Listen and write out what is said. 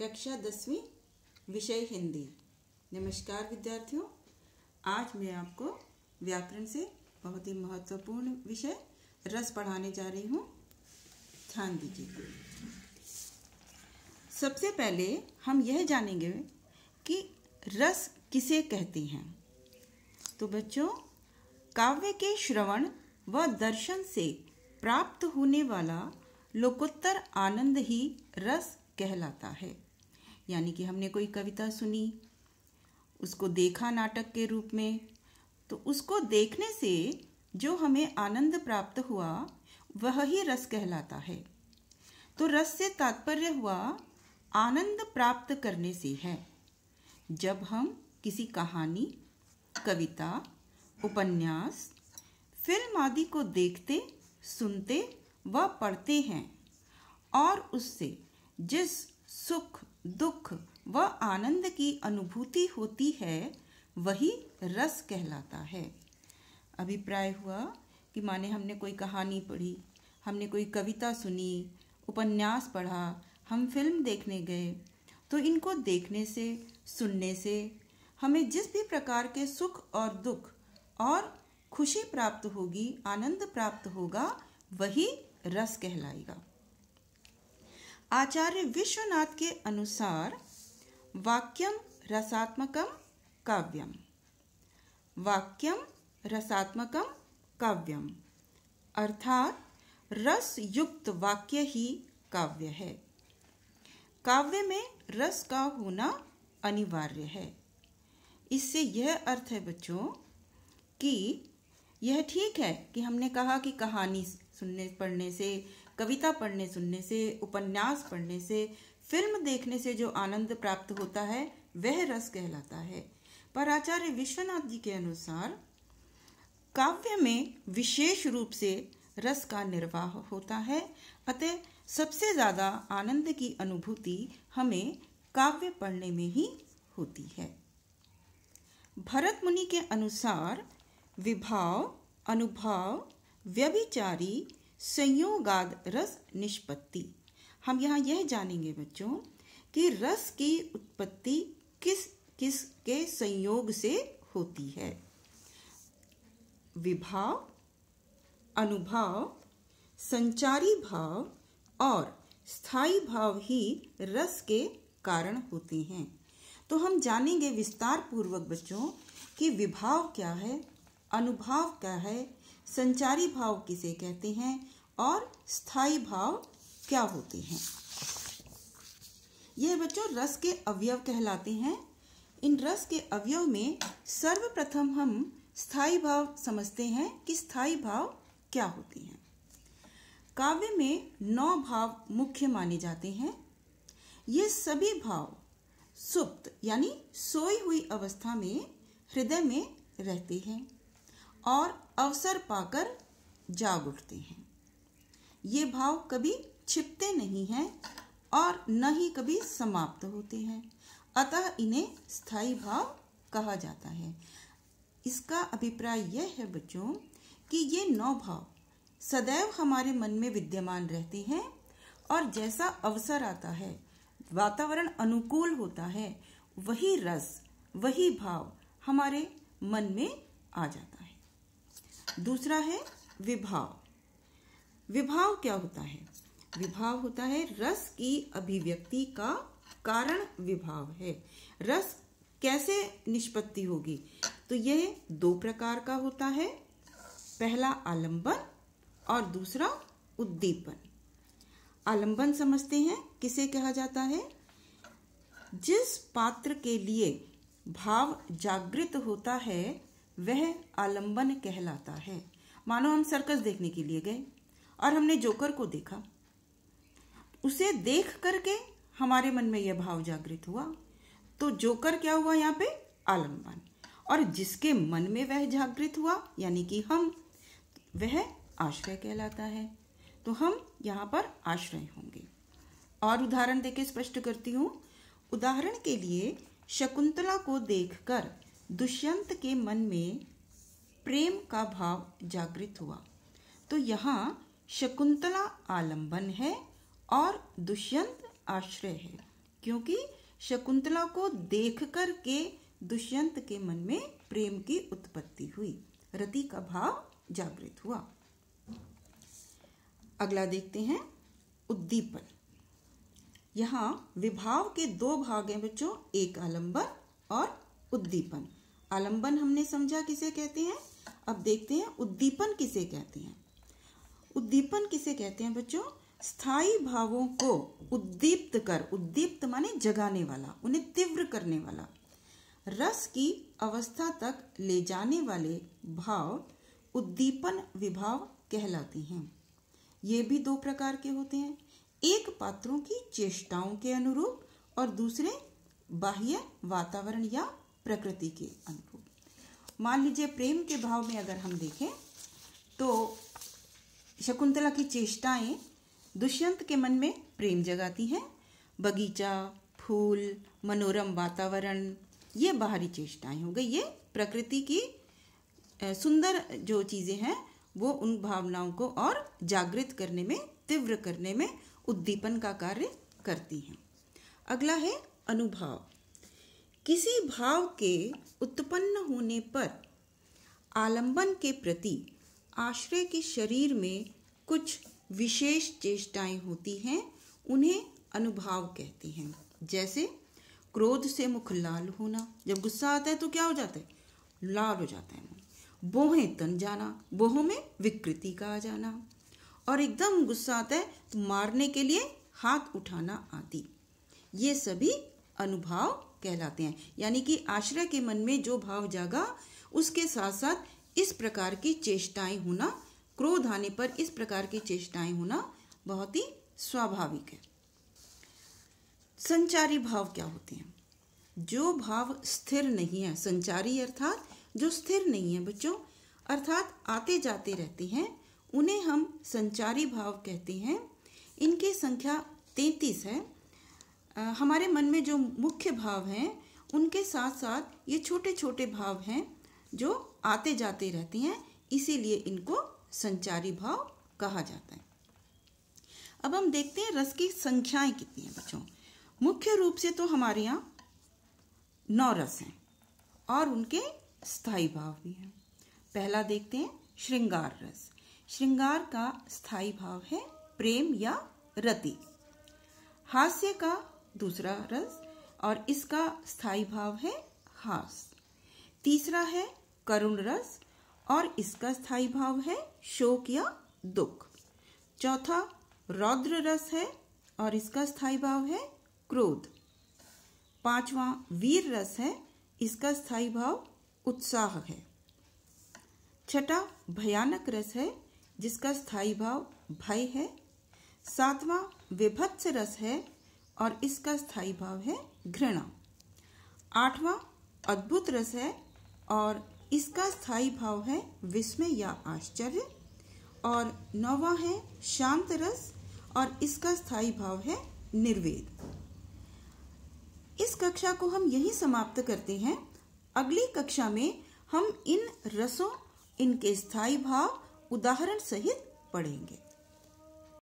कक्षा दसवीं विषय हिंदी नमस्कार विद्यार्थियों आज मैं आपको व्याकरण से बहुत ही महत्वपूर्ण विषय रस पढ़ाने जा रही हूँ ध्यान दीजिए सबसे पहले हम यह जानेंगे कि रस किसे कहते हैं तो बच्चों काव्य के श्रवण व दर्शन से प्राप्त होने वाला लोकोत्तर आनंद ही रस कहलाता है यानी कि हमने कोई कविता सुनी उसको देखा नाटक के रूप में तो उसको देखने से जो हमें आनंद प्राप्त हुआ वह ही रस कहलाता है तो रस से तात्पर्य हुआ आनंद प्राप्त करने से है जब हम किसी कहानी कविता उपन्यास फिल्म आदि को देखते सुनते व पढ़ते हैं और उससे जिस सुख दुख व आनंद की अनुभूति होती है वही रस कहलाता है अभिप्राय हुआ कि माने हमने कोई कहानी पढ़ी हमने कोई कविता सुनी उपन्यास पढ़ा हम फिल्म देखने गए तो इनको देखने से सुनने से हमें जिस भी प्रकार के सुख और दुख और खुशी प्राप्त होगी आनंद प्राप्त होगा वही रस कहलाएगा आचार्य विश्वनाथ के अनुसार वाक्यम रसात्मकम काव्यम वाक्यम रसात्मकम काव्यम अर्थात रस युक्त वाक्य ही काव्य है काव्य में रस का होना अनिवार्य है इससे यह अर्थ है बच्चों कि यह ठीक है कि हमने कहा कि कहानी सुनने पढ़ने से कविता पढ़ने सुनने से उपन्यास पढ़ने से फिल्म देखने से जो आनंद प्राप्त होता है वह रस कहलाता है पर आचार्य विश्वनाथ जी के अनुसार काव्य में विशेष रूप से रस का निर्वाह होता है अतः सबसे ज़्यादा आनंद की अनुभूति हमें काव्य पढ़ने में ही होती है भरत मुनि के अनुसार विभाव अनुभव व्यभिचारी संयोगाद रस निष्पत्ति हम यहाँ यह जानेंगे बच्चों कि रस की उत्पत्ति किस किस के संयोग से होती है विभाव अनुभाव संचारी भाव और स्थायी भाव ही रस के कारण होते हैं तो हम जानेंगे विस्तार पूर्वक बच्चों कि विभाव क्या है अनुभाव क्या है संचारी भाव किसे कहते हैं और स्थायी भाव क्या होते हैं यह बच्चों रस के अवयव कहलाते हैं इन रस के अवयव में सर्वप्रथम हम स्थाई भाव समझते हैं कि स्थाई भाव क्या होते हैं काव्य में नौ भाव मुख्य माने जाते हैं ये सभी भाव सुप्त यानी सोई हुई अवस्था में हृदय में रहते हैं और अवसर पाकर जाग उठते हैं ये भाव कभी छिपते नहीं हैं और न ही कभी समाप्त होते हैं अतः इन्हें स्थायी भाव कहा जाता है इसका अभिप्राय यह है बच्चों कि ये नौ भाव सदैव हमारे मन में विद्यमान रहते हैं और जैसा अवसर आता है वातावरण अनुकूल होता है वही रस वही भाव हमारे मन में आ जाता है दूसरा है विभाव विभाव क्या होता है विभाव होता है रस की अभिव्यक्ति का कारण विभाव है रस कैसे निष्पत्ति होगी तो यह दो प्रकार का होता है पहला आलंबन और दूसरा उद्दीपन आलंबन समझते हैं किसे कहा जाता है जिस पात्र के लिए भाव जागृत होता है वह आलंबन कहलाता है मानो हम सर्कस देखने के लिए गए और हमने जोकर को देखा उसे देख करके हमारे मन में यह भाव जागृत हुआ तो जोकर क्या हुआ यहाँ पे आलंबन और जिसके मन में वह जागृत हुआ यानी कि हम वह आश्रय कहलाता है तो हम यहाँ पर आश्रय होंगे और उदाहरण देके स्पष्ट करती हूँ उदाहरण के लिए शकुंतला को देखकर दुष्यंत के मन में प्रेम का भाव जागृत हुआ तो यहाँ शकुंतला आलंबन है और दुष्यंत आश्रय है क्योंकि शकुंतला को देख कर के दुष्यंत के मन में प्रेम की उत्पत्ति हुई रति का भाव जागृत हुआ अगला देखते हैं उद्दीपन यहाँ विभाव के दो भाग हैं बच्चों एक आलंबन और उद्दीपन आलंबन हमने समझा किसे कहते हैं अब देखते हैं उद्दीपन किसे कहते हैं उद्दीपन किसे कहते हैं बच्चों स्थाई भावों को उद्दीप्त कर उद्दीप्त माने जगाने वाला उन्हें तीव्र करने वाला रस की अवस्था तक ले जाने वाले भाव उद्दीपन विभाव कहलाते हैं ये भी दो प्रकार के होते हैं एक पात्रों की चेष्टाओं के अनुरूप और दूसरे बाह्य वातावरण या प्रकृति के अनुरूप मान लीजिए प्रेम के भाव में अगर हम देखें तो शकुंतला की चेष्टाएं दुष्यंत के मन में प्रेम जगाती हैं बगीचा फूल मनोरम वातावरण ये बाहरी चेष्टाएं हो गई ये प्रकृति की सुंदर जो चीज़ें हैं वो उन भावनाओं को और जागृत करने में तीव्र करने में उद्दीपन का कार्य करती हैं अगला है अनुभाव किसी भाव के उत्पन्न होने पर आलंबन के प्रति आश्रय के शरीर में कुछ विशेष चेष्टाएं होती हैं उन्हें अनुभाव कहते हैं जैसे क्रोध से मुख लाल होना जब गुस्सा आता है तो क्या हो जाता है लाल हो जाता है मुख बोहें तन जाना बोहों में विकृति का आ जाना और एकदम गुस्सा आता है तो मारने के लिए हाथ उठाना आदि ये सभी अनुभाव कहलाते हैं यानी कि आश्रय के मन में जो भाव जागा उसके साथ साथ इस प्रकार की चेष्टाएं होना क्रोध आने पर इस प्रकार की चेष्टाएं होना बहुत ही स्वाभाविक है संचारी भाव क्या होते हैं जो भाव स्थिर नहीं है संचारी अर्थात जो स्थिर नहीं है बच्चों अर्थात आते जाते रहते हैं उन्हें हम संचारी भाव कहते हैं इनकी संख्या तैतीस है हमारे मन में जो मुख्य भाव हैं उनके साथ साथ ये छोटे छोटे भाव हैं जो आते जाते रहते हैं इसीलिए इनको संचारी भाव कहा जाता है अब हम देखते हैं रस की संख्याएं कितनी हैं बच्चों मुख्य रूप से तो हमारे यहाँ नौ रस हैं और उनके स्थायी भाव भी हैं पहला देखते हैं श्रृंगार रस श्रृंगार का स्थाई भाव है प्रेम या रति हास्य का दूसरा रस और इसका स्थाई भाव है हास तीसरा है करुण रस और इसका स्थाई भाव है शोक या दुख चौथा रौद्र रस है और इसका स्थाई भाव है क्रोध पांचवा वीर रस है इसका स्थाई भाव उत्साह है छठा भयानक रस है जिसका स्थाई भाव भय है सातवां विभत्स रस है और इसका स्थायी भाव है घृणा आठवां अद्भुत रस है और इसका स्थायी भाव है विस्मय या आश्चर्य और नौवा है शांत रस और इसका स्थायी भाव है निर्वेद इस कक्षा को हम यही समाप्त करते हैं अगली कक्षा में हम इन रसों इनके स्थायी भाव उदाहरण सहित पढ़ेंगे